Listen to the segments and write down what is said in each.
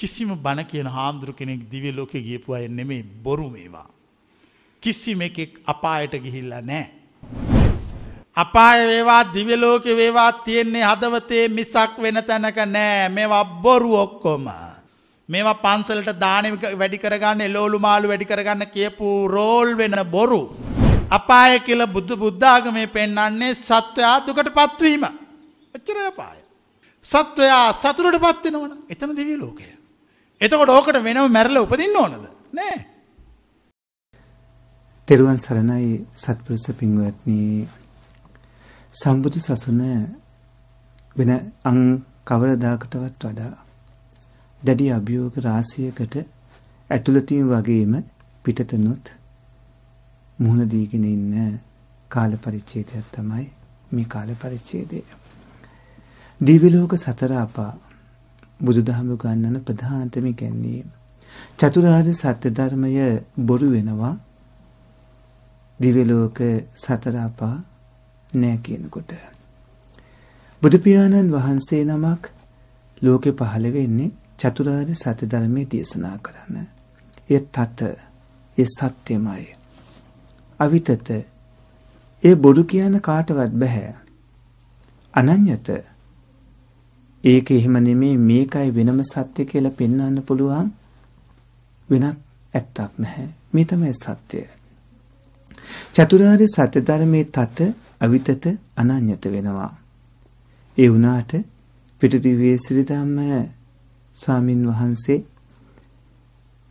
කිසිම බණ කියන හාමුදුරු කෙනෙක් දිවි ලෝක ගියපු අය නෙමේ බොරු මේවා. කිසිම එකෙක් අපායට ගිහිල්ල නෑ. අපාය වේවා දිවලෝක වේවා තියෙන්නේ හදවතේ මිසක් වෙන තැනක නෑ මේවා බොරු ඔක්කොම. මේවා පන්සලට දානක වැඩි කරගන්න එලෝලු මාලු වැඩි කරගන්න කියපු රෝල් වෙන බොරු. අපාය කියල බුද්ධ බුද්ධාගමේ පෙන්නන්නේ සත්වයා දුකට පත්වීම. එච්චරය පාය. සත්වයා සතුරට පත්වෙනවන එතන දිවී ලෝකය. එතකොට ඕකට වෙනම මැරල උපදින්න ඕනද නෑ. තෙරුවන් සරණයි සත්පුරුස පින්වත්නී සම්බුදු සසුන වෙන අං කවරදාකටවත් වඩා දැඩි අභියෝග රාශියකට ඇතුළතින් වගේම පිටතනුත් මුහුණ දීගෙන ඉන්න කාල පරිච්ඡේදයක් තමයි මේ කාල පරිච්ඡේදය. දිව්‍ය ලෝක සතර අපා බුදුදහම ගන්නන ප්‍රධානතම ගැන්වීම. චතුරාර්ය සත්‍ය ධර්මය බොරු වෙනවා දිවලෝක සතරපා නෑ කියනකොට. බුදුපියාණන් වහන්සේ නමක් ලෝකෙ පහළ වෙන්නේ චතුරාර්ය සත්‍ය ධර්මයේ දේශනා කරන්න. ඒ තත ඒ සත්‍යමයි. අවිතත ඒ බොරු කියන කාටවත් බෑ. අනඤ්‍යත ඒක එහෙම නෙමේ මේකයි වෙනම සත්‍ය කියලා පෙන්වන්න පුළුවන් වෙනත් ඇත්තක් නැහැ. මේ තමයි සත්‍ය. චතුරාර්ය සත්‍ය ධර්මයේ තත අවිතත අනන්‍යත වෙනවා. ඒ වුණාට පිටිදිවේ ශ්‍රීධම්ම ස්වාමින් වහන්සේ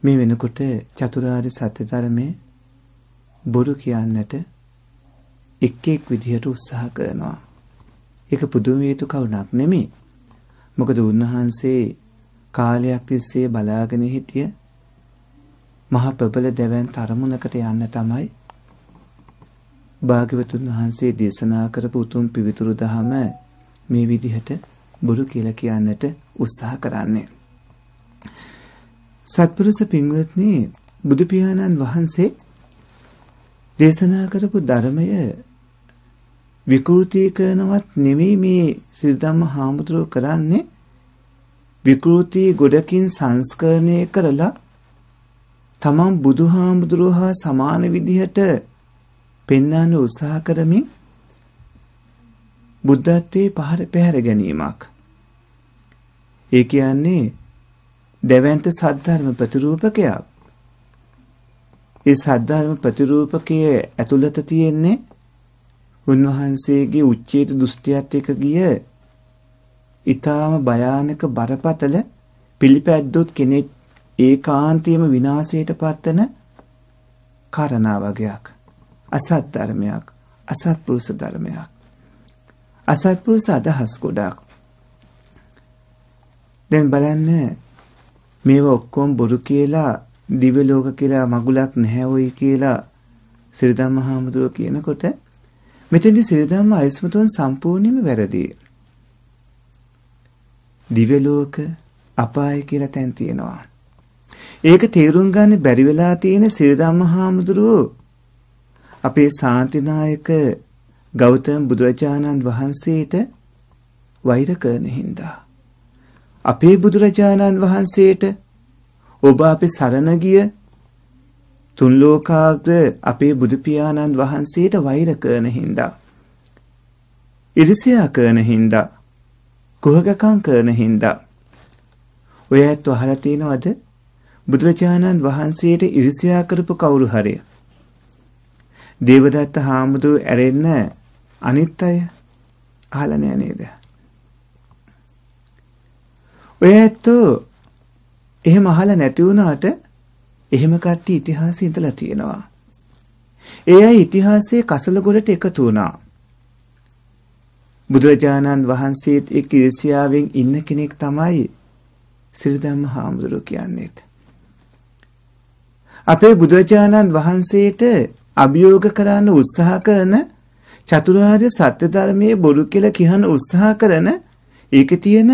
මේ වෙනකොට චතුරාර්ය සත්‍ය ධර්මයේ බොරු කියන්නට එක් එක් විදිහට උත්සාහ කරනවා. ඒක පුදුම වේතු කවුණක් නෙමෙයි. මොකද උන්වහන්සේ කාලයක් තිස්සේ බලාගෙන හිටිය මහ ප්‍රබල දෙවන් තරමුණකට යන්න තමයි භාග්‍යවතුන් වහන්සේ දේශනා කරපු උතුම් පිවිතුරු දහම මේ විදිහට බොරු කියලා කියන්නට උත්සාහ කරන්නේ. සත්පුරුෂ පින්වත්නි බුදු පියාණන් වහන්සේ දේශනා කරපු ධර්මය විකෘති කරනවත් නෙමෙයි මේ සිරිධම්ම හාමුදුරුව කරන්නේ විකෘති ගොඩකින් සංස්කරණය කරලා තමන් බුදුහාමුදුරුව හා සමාන විදිහට පෙන්වන්න උත්සාහ කරමින් බුද්ධත්වයේ පහර පැහැර ගැනීමක්. ඒ කියන්නේ දෙවන්ත සද්ධර්ම ප්‍රතිරූපකයක්. ඒ සද්ධර්ම ප්‍රතිරූපකයේ ඇතුළත තියෙන්නේ උන්වහන්සේගේ උච්චේත දෘෂ්ටියත් එක ගිය ඊටාම භයානක බරපතල පිළිපැද්දොත් කෙනෙක් ඒකාන්තියම විනාශයට පත්වන කරණා වගයක් අසත් ධර්මයක් අසත්පුරුෂ ධර්මයක් අසත්පුරුෂ අදහස් ගොඩක් දැන් බලන්න මේව ඔක්කොම බොරු කියලා දිව්‍ය ලෝක කියලා මගුලක් නැහැ වෙයි කියලා සිරිදම්ම හාමුදුරුව කියනකොට මෙතෙන්දි සිරිධම්ම අයස්මතුන් සම්පූර්ණයෙන්ම වැරදි. දිව්‍ය ලෝක අපාය කියලා තැන් තියෙනවා. ඒක තේරුම් ගන්න බැරි වෙලා තියෙන සිරිධම්ම හාමුදුරුවෝ අපේ සාන්තිනායක ගෞතම බුදුරජාණන් වහන්සේට වෛර කරන හින්දා අපේ බුදුරජාණන් වහන්සේට ඔබ අපේ සරණ ගිය තුන් ලෝකාග්‍ර අපේ බුදු පියාණන් වහන්සේට වෛර කරන හින්දා ඉරිසියා කරන හින්දා කුහකකම් කරන හින්දා ඔය ඇත්ත අහලා තියෙනවද බුදුරජාණන් වහන්සේට ඉරිසියා කරපු කවුරු හරි දේවදත්ත හාමුදුරු ඇරෙන්න අනිත් අය අහලා නෑ නේද ඔය ඇත්ත එහෙම අහලා නැති වුණාට එහෙම කට්ටිය ඉතිහාසයේ ඉඳලා තියෙනවා. ඒ අය ඉතිහාසයේ කසලගොඩට එකතු වුණා. බුදුරජාණන් වහන්සේත් එක් ඉරිසියාවෙන් ඉන්න කෙනෙක් තමයි සිරිධම්ම හාමුදුරුව කියන්නේත්. අපේ බුදුරජාණන් වහන්සේට අභියෝග කරන්න උත්සාහ කරන චතුරාර්ය සත්‍ය ධර්මයේ බොරු කියලා කියන්න උත්සාහ කරන ඒකේ තියෙන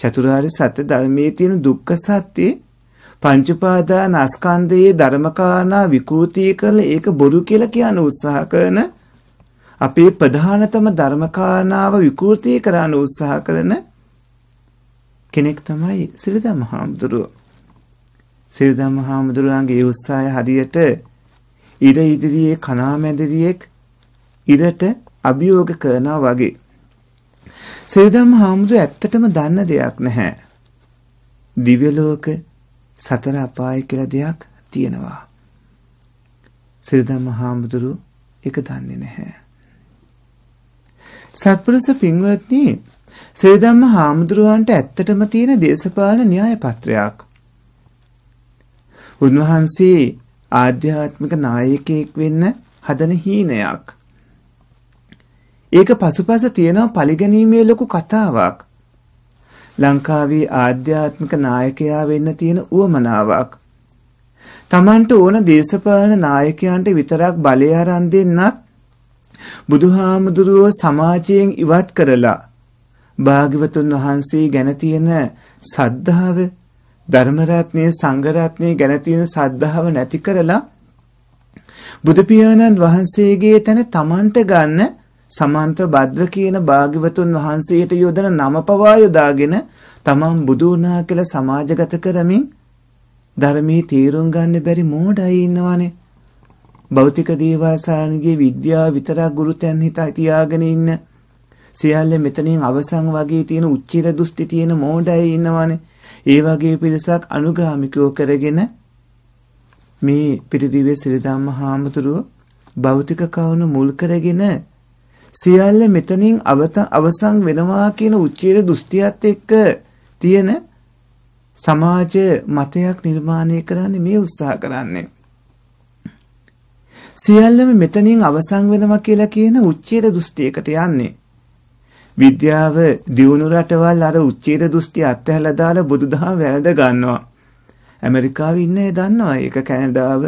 චතුරාර්ය සත්‍ය ධර්මයේ තියෙන දුක්ඛ සත්‍යේ පංචඋපාදාන අස්කන්ධයේ ධර්මකාරණා විකෘති කරලා ඒක බොරු කියලා කියන උත්සාහ කරන අපේ ප්‍රධානතම ධර්මකාරණාව විකෘති කරන්න උත්සාහ කරන කෙනෙක් තමයි සිරිදා මහාමුදුරුව. සිරිදා මහාමුදුරුවන්ගේ උත්සාහය හරියට ඉර ඉදිරියේ කණාමැදිරියෙක් ඉරට අභියෝග කරනවා වගේ. සිරිදා මහාමුදුරුව ඇත්තටම දන්න දෙයක් නැහැ. දිව්‍ය ලෝකේ සතර අපාය කියලා දෙයක් තියෙනවා. සිරිධම්ම හාමුදුරු ඒක දන්නේ නැහැ. සත්පුරුෂ පින්වත්නි සිරිධම්ම හාමුදුරුවන්ට ඇත්තටම තියෙන දේශපාලන න්‍යාය පත්‍රයක්. උන්වහන්සේ ආධ්‍යාත්මික නායකයෙක් වෙන්න හදන හීනයක්. ඒක පසුපස තියෙන පරිගැනීමේ ලොකු කතාවක්. ලංකාවේ ආධ්‍යාත්මික නායකයා වෙන්න තියෙන උවමනාවක්. Tamanට ඕන දේශපාලන නායකයන්ට විතරක් බලය අරන් දෙන්නත් බුදුහාමුදුරුව සමාජයෙන් ඉවත් කරලා භාග්‍යවතුන් වහන්සේ ගැන තියෙන සද්ධාව ධර්ම රත්නයේ සංඝ රත්නයේ ගැන තියෙන සද්ධාව නැති කරලා බුදු පියාණන් වහන්සේගේ තන තමන්ට ගන්න සමන්ත භද්‍ර කියන භාග්‍යවතුන් වහන්සේට යොදන නම පවා යොදාගෙන තමන් බුදු වුණා කියලා සමාජගත කරමින් ධර්මයේ තීරුම් ගන්න බැරි මෝඩයි ඉන්නවානේ. භෞතික දේවල් සාරණගේ විද්‍යාව විතරක් ගුරුතැන් හිත තියාගෙන ඉන්න සියල්ල මෙතනින් අවසන් වගේ තියෙන උච්චිත දුස්ති තියෙන මෝඩයි ඉන්නවානේ. ඒ වගේ පිරිසක් අනුගාමිකයෝ කරගෙන මේ පිරිදිවේ සිරිධම්ම හාමුදුරුව භෞතික කවුණු මුල් කරගෙන සියල්ල මෙතනින් අවසන් වෙනවා කියන උච්චේර දෘෂ්ටියත් එක්ක තියෙන සමාජ මතයක් නිර්මාණය කරන්න මේ උත්සාහ කරන්නේ. සියල්ලම මෙතනින් අවසන් වෙනවා කියලා කියන උච්චේර දෘෂ්ටියකට යන්නේ. විද්‍යාව දියුණු රටවල් අර උච්චේර දෘෂ්ටි අත්හැරලා දාලා බුදුදහම වැළඳ ගන්නවා. ඇමරිකාවේ ඉන්න අය දන්නවා ඒක කැනඩාව,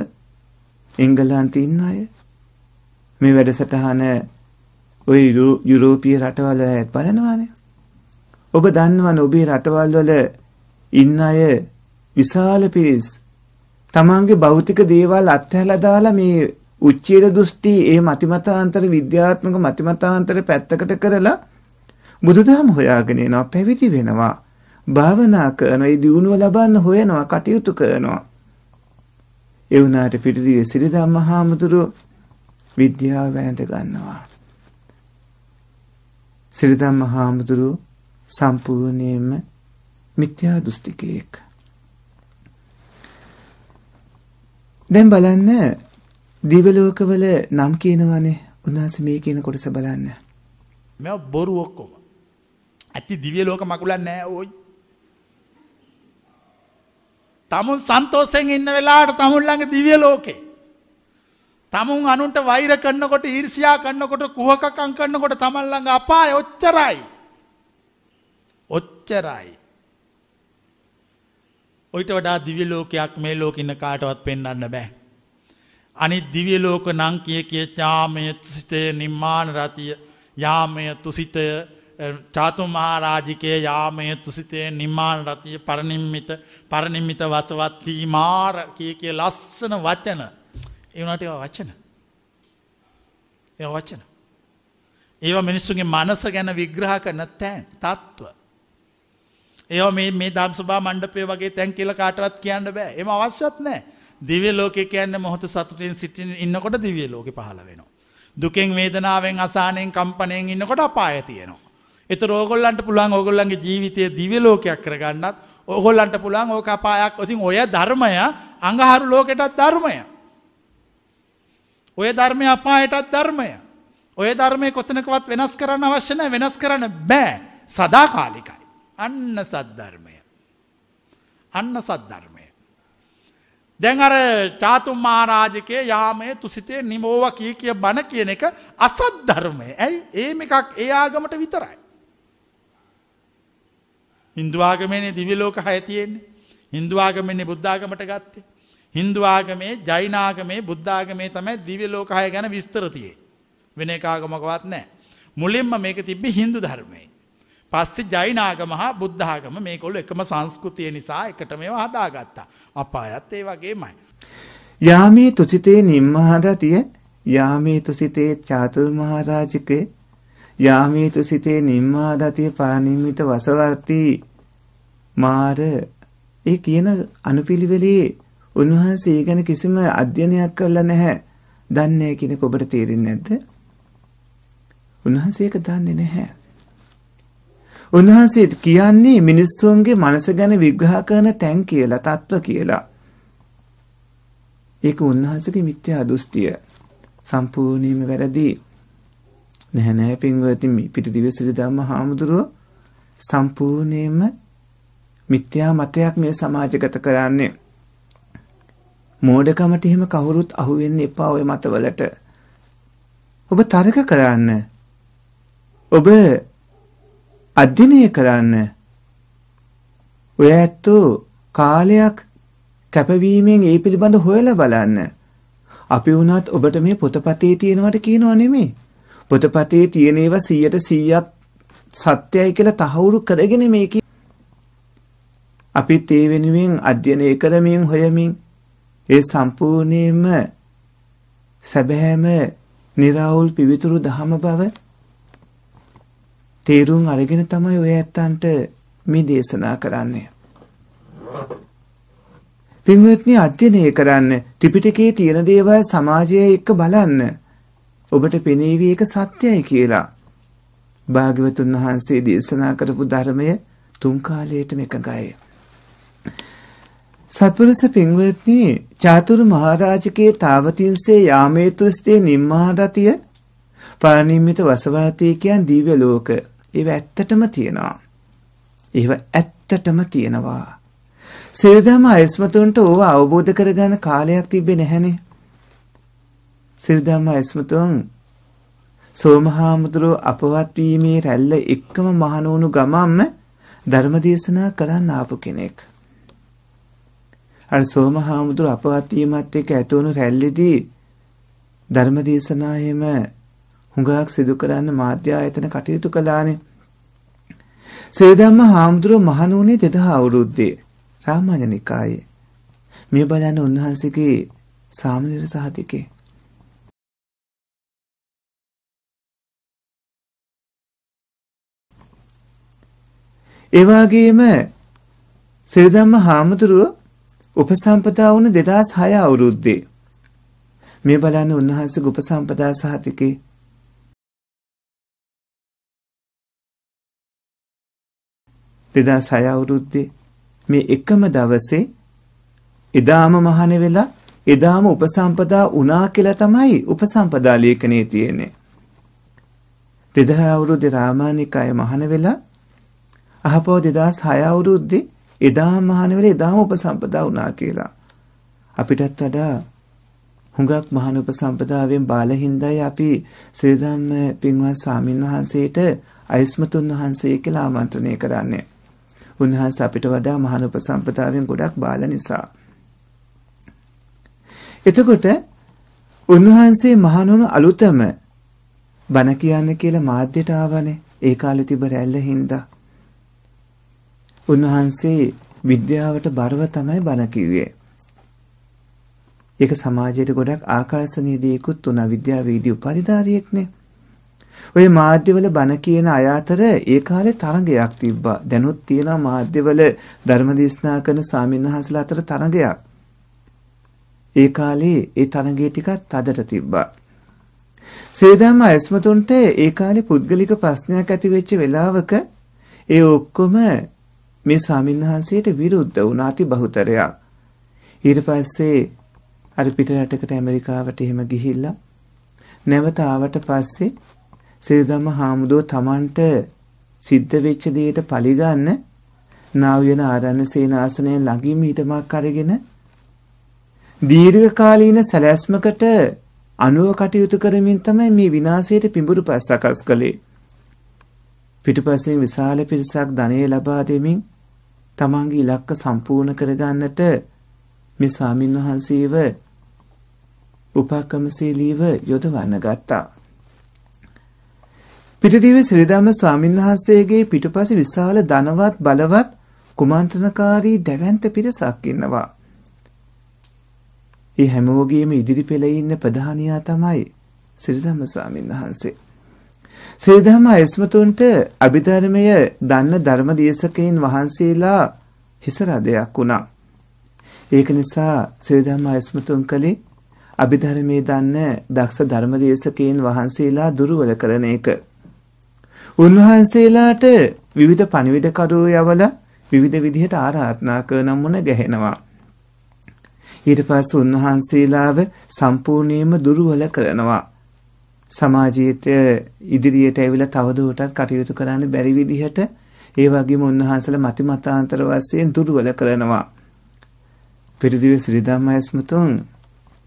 එංගලන්තේ ඉන්න අය. මේ වැඩසටහන ඔය යුරෝපීය රටවල් ඇත් බලනවානේ. ඔබ දන්නවනේ ඔබේ රටවල් වල ඉන්න අය විශාල පිරිස් තමන්ගේ භෞතික දේවල් අත්හැරලා දාලා මේ උච්ඡේද දෘෂ්ටි ඒ මතිමතාන්තර විද්‍යාත්මක මතිමතාන්තර පැත්තකට කරලා බුදුදහම හොයාගෙන යනවා පැවිදි වෙනවා භාවනා කරනවා ඒ දියුණුව ලබන්න හොයනවා කටයුතු කරනවා ඒ වුණාට පිටිදී සිරිදම්ම හාමුදුරුව විද්‍යාව වැළඳ ගන්නවා සිරිදම්ම හාමුදුරුව සම්පූර්ණයෙන්ම මිත්‍යා දෘෂ්ටිකයෙක්. දැන් බලන්න දිවලෝකවල නම් කියනවනේ උන්වහන්සේ මේ කියන කොටස බලන්න. මෙයා බොරු ඔක්කොම. ඇති දිව්‍ය ලෝක මකුලක් නෑ ඕයි. තමුන් සන්තෝෂයෙන් ඉන්න වෙලාවට තමුන් ළඟ දිව්‍ය ලෝකේ තමුන් අනුන්ට වෛර කන්නකොට ඊර්සියා කන්නකොට කුහකකං කන්නකොට තමල්ලඟ අපා ඔච්චරයි. ඔච්චරයි. ඔයිට වඩා දිවිලෝකයක් මේ ලෝකඉන්න කාටවත් පෙන්න්න බෑ. අනි දිවියලෝක නං කිය කිය චාමය තුසිතය නිර්මාණ රතිය යාමය තුසිතය චාතුමාරාජිකය යාමය තුසිතය නිර්මාණ රතිය පරනිම්මිත පරනිම්මිත වසවත්වී මාර කිය කිය ලස්සන වචන. ඒවනට ඒවා වචන ඒ වචන ඒවා මිනිස්සුගේ මනස ගැන විග්‍රහ කරන තැන් තත්ත්ව ඒ මේ මේ දම් සභා මණ්ඩපය වගේ තැන් කියල කාටවත් කියන්න බෑ එම අවශ්‍යත් නෑ දිවිය ලෝක කියන්න මොහොත සතුටින් සිටින් ඉන්නකොට දිවිය ලෝක පහල වෙනවා. දුකෙන් වේදනාවෙන් අසානයෙන් කම්පනයෙන් ඉන්නකොට අපාය තියනවා. එත රෝගොල්ලන්ට පුළුවන් ඔගොල්ලන්ගේ ජීවිතය දිවිය ලෝකයක් කරගන්නත් ඔහොල්ලන්ට පුළන් ඕක අපායක් ඔතින් ඔය ධර්මය අඟහරු ලෝකෙටත් ධර්මය. ඔය ධර්මය අපායටත් ධර්මය. ඔය ධර්මය කොතනකවත් වෙනස් කරන්න අවශ්‍යන වෙනස් කරන්න බෑ සදාකාලිකයි. අන්න සද්ධර්මය. අන්න සද්ධර්මය. දැන් අර චාතුම් මාරාජකය යාමය තුසිතේ නිමෝව කිය කිය බණ කියන එක අසත් ධර්මය ඇයි ඒම එකක් ඒ ආගමට විතරයි. හින්දුවාගමනේ දිවිලෝක හයතියෙන්නේ හින්දුවාගමන්නේ බුද්ධාගමට ගත්තේ. හින්දවාගමේ ජයිනාගමේ බුද්ධාගමේ තමයි දිවලෝකහය ගැන විස්තරතියේ. වෙන එකාගමකවත් නෑ. මුලින්ම මේක තිබ්බි හින්දු ධර්මය. පස්සෙ ජයිනාගම හා බුද්ධාගම මේ කොල්ල එකම සංස්කෘතිය නිසා එකට මේ හදාගත්තා. අප අයත් ඒ වගේමයි. යාමී තුසිතේ නිම්මහදතිය යාමී තුසිතේ චාතුර් මහරාජිකය යාමී තුසිතේ නිම්මාදතිය පානිම්මිත වසවර්තී මාර ඒ කියන අනුපිළිවෙලේ උන්වහන්සේ ඒ ගැන කිසිම අධ්‍යයනයක් කරලා නැහැ. දන්නේ කෙනෙක් ඔබට තේරෙන්නේ නැද්ද? උන්වහන්සේ ඒක දන්නේ නැහැ. උන්වහන්සේ කියන්නේ මිනිස්සුන්ගේ මනස ගැන විග්‍රහ කරන තැන් කියලා, තත්ත්ව කියලා. ඒක උන්වහන්සේගේ මිත්‍යා දෘෂ්ටිය. සම්පූර්ණයෙන්ම වැරදි. නැහැ නැහැ පින්වත්නි පිටිදිවසිරි ධම්ම හාමුදුරුව සම්පූර්ණයෙන්ම මිත්‍යා මතයක් මේ සමාජගත කරන්නේ. මෝඩකමට එහෙම කවුරුත් අහු වෙන්න එපා ওই මතවලට. ඔබ තරක කරන්න. ඔබ අධ්‍යයනය කරන්න. ඔය ඇත්තෝ කාලයක් කැපවීමෙන් ඒ පිළිබඳ හොයලා බලන්න. අපි වුණත් ඔබට මේ පොතපතේ තියෙනවට කියනව නෙමෙයි. පොතපතේ තියෙන ඒවා 100% සත්‍යයි කියලා තහවුරු කරගෙන මේකේ අපිත් ඒ වෙනුවෙන් අධ්‍යයනය කරමින් හොයමින් ඒ සම්පූර්ණයෙන්ම සැබෑම निराවුල් පිවිතුරු දහම බව තේරුම් අරගෙන තමයි ඔය ඇත්තන්ට මේ දේශනා කරන්නේ. පින්වත්නි අධ්‍යයනය කරන්න ත්‍රිපිටකයේ තියෙන දේවල් සමාජය එක්ක බලන්න. ඔබට පෙනේවි එක සත්‍යයි කියලා. භාග්‍යවතුන් වහන්සේ දේශනා කරපු ධර්මය තුන් කාලයටම එකඟයි. සත්පුරුෂ පින්වත්නි චාතුරු මහරජකේ තාවතින්සේ යාමේ තුස්තේ නිම්මාරතිය පාරණිම්මිත වසවර්තී කියන දිව්‍ය ලෝක ඒව ඇත්තටම තියෙනවා. ඒව ඇත්තටම තියෙනවා. සිරිදම අයස්මතුන්ට ඕව අවබෝධ කරගන්න කාලයක් තිබ්බේ නැහැනේ. සිරිදම අයස්මතුන් සෝමහාමුදුරුව අපවත් වීමේ රැල්ල එක්කම මහණුණු ගමම්ම ධර්මදේශනා කරන්න ආපු කෙනෙක්. අර සෝමහාමුදුර අපවත් වීමත් එක්ක ඇතිවුණු රැල්ලේදී ධර්මදේශනායෙම හුඟක් සිදු කරන්න මාධ්‍ය ආයතන කටයුතු කළානේ. සේදම්ම හාමුදුරුව මහණුනේ 2000 අවුරුද්දේ රාමාඤ්ඤ නිකායේ. මේ බලන්න උන්වහන්සේගේ සාමණේර සහතිකේ ඒ වගේම සිරිධම්ම හාමුදුරුව උපසම්පදා වුණ 2006 අවුරුද්දේ මේ බලන්න උන්වහන්සේගේ උපසම්පදා සහතිකේ දෙදස් හය අවුරුද්දේ මේ එකම දවසේ එදාම මහන වෙලා එදාම උපසම්පදා වුණා කියලා තමයි උපසම්පදා ලේඛනයේ තියෙන්නේ. දෙදහ අවුරුද්දේ රාමානිකාය මහන වෙලා අහපෝ දෙදස් හය අවුරුද්දේ එදාම මහාන වෙලා එදාම උපසම්පදා වුණා කියලා. අපිටත් වඩා හුඟක් මහාන උපසම්පදාවෙන් බාලහින්දයි අපි ශ්‍රීධම්ම පින්වත් ස්වාමින් වහන්සේට අයිස්මතුන් වහන්සේ කියලා ආමන්ත්‍රණය කරන්නේ. උන්වහන්සේ අපිට වඩා මහාන උපසම්පදාවෙන් ගොඩක් බාල නිසා. එතකොට උන්වහන්සේ මහණුණු අලුතම බණ කියන්න කියලා මාධ්‍යට ආවනේ. ඒ කාලේ තිබ රැල්ල හින්දා. උන්වහන්සේ විද්‍යාවට බරව තමයි බණ කිව්වේ. ඒක සමාජයට ගොඩක් ආකර්ශනීය දෙයකුත් උනා විද්‍යාවේදී උපාධිධාරියෙක්නේ. ඔය මාධ්‍යවල බණ කියන අය අතර ඒ කාලේ තරඟයක් තිබ්බා. දැනුත් තියෙනවා මාධ්‍යවල ධර්ම දේශනා කරන ස්වාමින්වහන්සේලා අතර තරඟයක්. ඒ කාලේ ඒ තරඟේ ටිකක් අදට තිබ්බා. සේදාම අයස්මතුන්ට ඒ කාලේ පුද්ගලික ප්‍රශ්නයක් ඇති වෙච්ච වෙලාවක ඒ ඔක්කොම මේ ස්වාමින්වහන්සේට විරුද්ධ වුණ අති බහුතරයක්. ඊට පස්සේ අර පිටරටකට ඇමරිකාවට එහෙම ගිහිල්ලා නැවත ආවට පස්සේ සිරිදම්ම හාමුදුරුව Tamanට සිද්ධ වෙච්ච දෙයට පරිගන්න නාවියන ආරණ්‍ය සේනාසනය ළඟින් හිටමක් අරගෙන දීර්ඝ කාලීන සැලැස්මකට අනුව කටයුතු කරමින් තමයි මේ විනාශයට පිඹුරු පස් සකස් කළේ. පිටුපසින් විශාල පිරිසක් ධනය ලබා දෙමින් තමන්ගේ ඉලක්ක සම්පූර්ණ කරගන්නට මේ ස්වාමින් වහන්සේව උපක්‍රමශීලීව යොදවන්න ගත්තා. පිටදීවේ ශ්‍රීධම්ම ස්වාමීන් වහන්සේගේ පිටුපස විශාල ධනවත් බලවත් කුමන්ත්‍රණකාරී දැවැන්ත පිරිසක් ඉන්නවා. ඒ හැමෝගේම ඉදිරි පෙළ ඉන්න ප්‍රධානියා තමයි ශ්‍රීධම්ම ස්වාමීන් වහන්සේ. සේදහම අයස්මතුන්ට අභිධර්මය දන්න ධර්ම දේශකයන් වහන්සේලා හිසරදයක් වුණා. ඒක නිසා සේදහම අයස්මතුන් කළේ අභිධර්මයේ දන්න දක්ෂ ධර්ම දේශකයන් වහන්සේලා දුර්වල කරන එක. උන්වහන්සේලාට විවිධ පණිවිඩකරුවෝ යවලා විවිධ විදිහට ආරාධනා කරන මුණ ගැහෙනවා. ඊට පස්සේ උන්වහන්සේලාව සම්පූර්ණයෙන්ම දුර්වල කරනවා. සමාජයට ඉදිරියට ඇවිල්ලා තවදුරටත් කටයුතු කරන්න බැරි විදිහට ඒ වගේම උන්වහන්සේලා මතිමතාන්තර වශයෙන් දුර්වල කරනවා. පිරිදිවේ ශ්‍රී ධම්මයස්මතුන්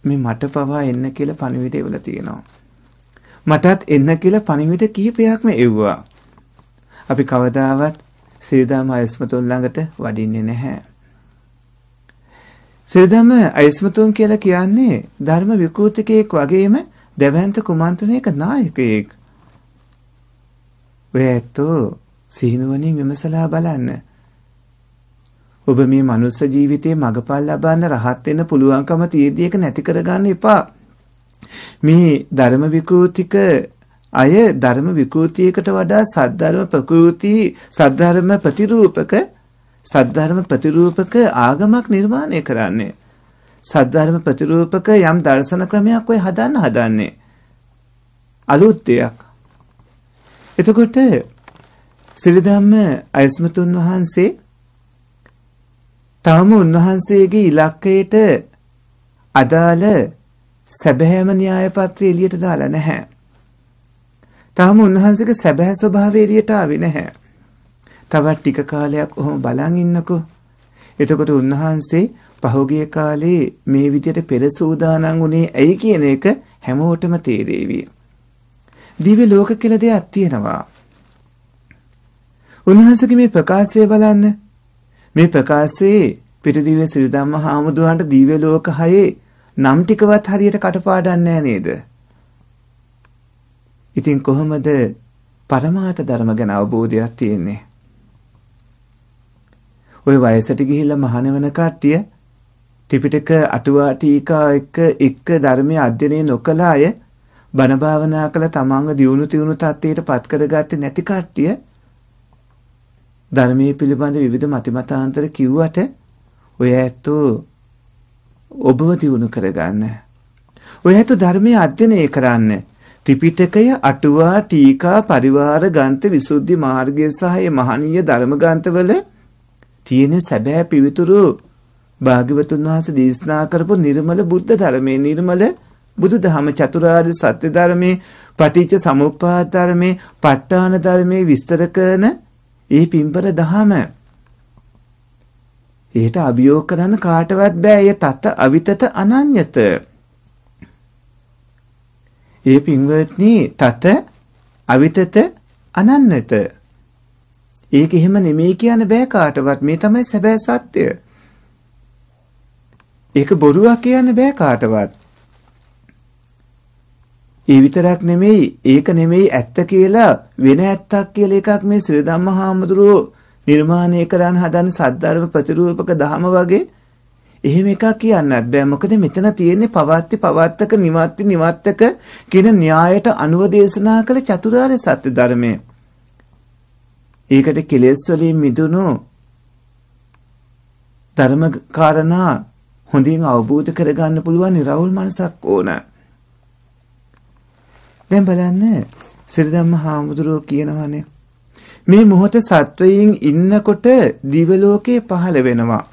මේ මට පවා එන්න කියලා පණිවිඩ එවලා තියෙනවා. මටත් එන්න කියලා පණිවිඩ කිහිපයක්ම එව්වා. අපි කවදාවත් ශ්‍රී ධම්මයස්මතුන් ළඟට වඩින්නේ නැහැ. ශ්‍රී ධම්ම අයස්මතුන් කියලා කියන්නේ ධර්ම විකෘතිකයෙක් වගේම දැවැන්ත කුමන්ත්‍රණයක නායකයෙක්. ඔය ඇත්තෝ සිහිනුවනින් විමසලා බලන්න. ඔබ මේ මනුස්ස ජීවිතයේ මගපල් ලබන්න රහත් වෙන්න පුළුවන්කම තියදී එක නැති කරගන්න එපා. මේ ධර්ම විකෘතික අය ධර්ම විකෘතියකට වඩා සද්ධර්ම ප්‍රකෘති සද්ධර්ම ප්‍රතිරූපක සද්ධර්ම ප්‍රතිරූපක ආගමක් නිර්මාණය කරන්නේ. සද්ධර්ම ප්‍රතිරූපක යම් දර්ශන ක්‍රමයක් ඔය හදන්න හදන්නේ. අලුත් දෙයක්. එතකොට සිරිධම්ම අයස්මතුන් වහන්සේ තවම උන්වහන්සේගේ ඉලක්කයට අදාළ සැබෑම න්‍යායපත්‍රය එළියට දාලා නැහැ. තාම උන්වහන්සේගේ සැබෑ ස්වභාවය එළියට ආවේ නැහැ. තවත් ටික කාලයක් ඔහොම බලන් ඉන්නකෝ. එතකොට උන්වහන්සේ පහුගිය කාලේ මේ විදියට පෙර සූදානම් වුණේ ඇයි කියන එක හැමෝටම තේරෙවි. දිව්‍ය ලෝක කියලා දෙයක් තියෙනවා. උන්වහන්සේගේ මේ ප්‍රකාශය බලන්න. මේ ප්‍රකාශයේ පිටදිව්‍ය සිරිධම්ම හාමුදුරන්ට දිව්‍ය ලෝක හයේ නම් ටිකවත් හරියට කටපාඩම් නැහැ නේද? ඉතින් කොහොමද පරමාර්ථ ධර්ම ගැන අවබෝධයක් තියෙන්නේ? ওই වයසට ගිහිල්ලා මහාන වෙන කට්ටිය ත්‍රිපිටක අටුවා ටීකා එක්ක එක්ක ධර්මයේ අධ්‍යයනය නොකළ අය බණ භාවනා කළ තමන්ගේ දියුණු තියුණු තත්ත්වයට පත් කරගත්තේ නැති කට්ටිය ධර්මයේ පිළිබඳ විවිධ මතිමතාන්තර කිව්වට ඔය ඇත්තෝ ඔබව දියුණු කරගන්න. ඔය ඇත්තෝ ධර්මයේ අධ්‍යයනය කරන්න. ත්‍රිපිටකය අටුවා ටීකා පරිවාර ගන්ත විසුද්ධි මාර්ගය සහ මේ මහනීය ධර්ම ග්‍රන්ථවල තියෙන සැබෑ පිවිතුරු භාග්‍යවතුන් වහන්සේ දේශනා කරපු නිර්මල බුද්ධ ධර්මයේ නිර්මල බුදු දහම චතුරාර්ය සත්‍ය ධර්මයේ පටිච්ච සමුප්පාද ධර්මයේ ප ဋ ාණ ධර්මයේ විස්තර කරන ඒ පින්බර දහම. ඒට අභියෝග කරන්න කාටවත් බෑ. ඒ තත අවිතත අනන්‍යත. ඒ පින්වත්නි තත අවිතත අනන්‍යත. ඒක එහෙම නෙමෙයි කියන්න බෑ කාටවත්. මේ තමයි සැබෑ සත්‍යය. ඒක බොරුවක් කියන්න බෑ කාටවත්. ඒ විතරක් නෙමෙයි ඒක නෙමෙයි ඇත්ත කියලා වෙන ඇත්තක් කියලා එකක් මේ ශ්‍රී ධම්මහාමුදුරුව නිර්මාණය කරන්න හදන සද්ධර්ම ප්‍රතිරූපක ධහම වගේ එහෙම එකක් කියන්නත් බෑ මොකද මෙතන තියෙන්නේ පවත්ති පවත්තක නිවත්ති නිවත්තක කියන න්‍යායට අනුව දේශනා කළ චතුරාර්ය සත්‍ය ධර්මය. ඒකට කෙලෙස් වලින් මිදුණු ධර්ම කාරණා හොඳින් අවබෝධ කරගන්න පුළුවන් නිර්වෘල් මනසක් ඕන. දැන් බලන්න සිරිදම්ම හාමුදුරුවෝ කියනවානේ මේ මොහොත සත්වයෙන් ඉන්නකොට දිව ලෝකේ පහළ වෙනවා.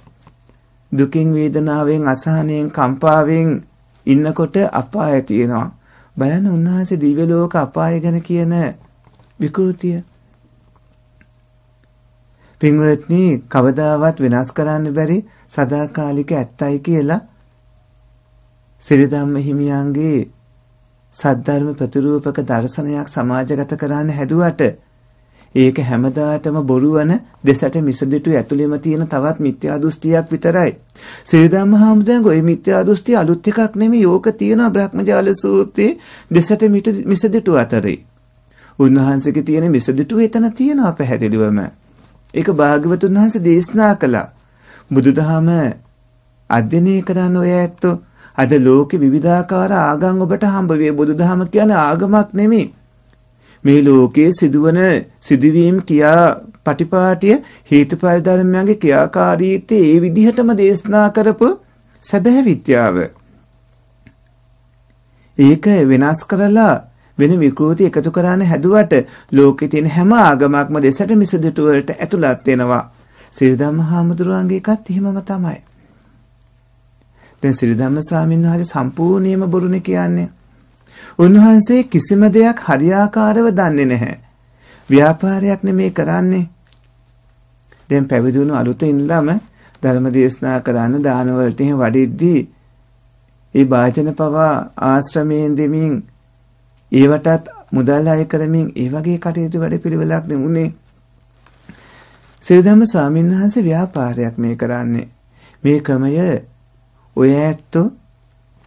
දුකින් වේදනාවෙන් අසහනයෙන් කම්පාවෙන් ඉන්නකොට අපාය තියෙනවා. බලන්න උන්වහන්සේ දිව්‍ය ලෝක අපාය ගැන කියන විකෘතිය පින්වත්නි කවදාවත් වෙනස් කරන්න බැරි සදාකාලික ඇත්තයි කියලා සිරිධම්ම හිමියන්ගේ සද්ධර්ම ප්‍රතිරූපක දර්ශනයක් සමාජගත කරන්න හැදුවට ඒක හැමදාටම බොරු වන දෙසට මිසදිටු ඇතුළෙම තියෙන තවත් මිත්‍යා දෘෂ්ටියක් විතරයි. සිරිදම්ම හාමුදුරන්ගේ ওই මිත්‍යා දෘෂ්ටි අලුත් එකක් නෙමෙයි ඕක තියෙන බ්‍රහ්මජාල සූත්‍රයේ දෙසට මිසදිටු අතරේ. උන්වහන්සේගේ තියෙන මිසදිටු එතන තියෙනවා පැහැදිලිවම. ඒක භාග්‍යවතුන් වහන්සේ දේශනා කළා. බුදුදහම අධ්‍යයනය කරන ඔය ඇත්තෝ අද ලෝකේ විවිධාකාර ආගම් ඔබට හම්බ වේ. බුදුදහම කියන්නේ ආගමක් නෙමෙයි. මේ ලෝකයේ සිදුවන සිදුවීම් කියා පටිපාටිය හේතුඵල ධර්මයන්ගේ ක්‍රියාකාරීත්වය ඒ විදිහටම දේශනා කරපු සැබෑ විද්‍යාව. ඒක වෙනස් කරලා වෙන විකෘති එකතු කරන්න හැදුවට ලෝකේ තියෙන හැම ආගමක්ම දෙසට මිසදිට වලට ඇතුළත් වෙනවා. සිරිධම්ම හාමුදුරුවන්ගේ එකත් එහෙමම තමයි. දැන් සිරිධම්ම ස්වාමීන් වහන්සේ සම්පූර්ණයෙන්ම බොරුනේ කියන්නේ. උන්වහන්සේ කිසිම දෙයක් හරියාකාරව දන්නේ නැහැ. ව්‍යාපාරයක් නෙමේ කරන්නේ. දැන් පැවිදි වුණු අලුතින්ලම ධර්ම දේශනා කරන්න දාන වලට වඩිද්දී ඒ වාචන පවා ආශ්‍රමයෙන් දෙමින් ඒවටත් මුදල් අය කරමින් ඒ වගේ කටයුතු වැඩපිළිවෙලක් නෙමුනේ. සිරිධම්ම ස්වාමීන් වහන්සේ ව්‍යාපාරයක් මේ කරන්නේ. මේ ක්‍රමය ඔය ඇත්තෝ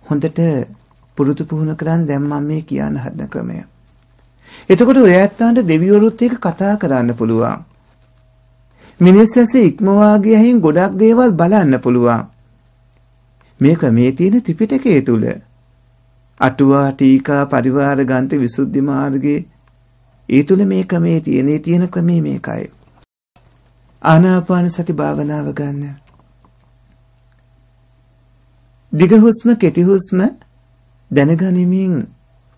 හොඳට පුරුදු පුහුණු කරන් දැන් මම මේ කියන හදන ක්‍රමය. එතකොට ඔය ඇත්තන්ට දෙවිවරුත් එක්ක කතා කරන්න පුළුවන්. මිනිස් ඇස ඉක්මවා ගියහින් ගොඩක් දේවල් බලන්න පුළුවන්. මේ ක්‍රමයේ තියෙන ත්‍රිපිටකයේ තුල අටුවා ටීකා පරිවාර ගන්ත විසුද්ධි මාර්ගයේ ඒ තුල මේ ක්‍රමේ තියෙනේ තියෙන ක්‍රමේ මේකයි. ආනාපාන සති භාවනාව ගන්න. දිග හුස්ම කෙටි හුස්ම දැනගනිමින්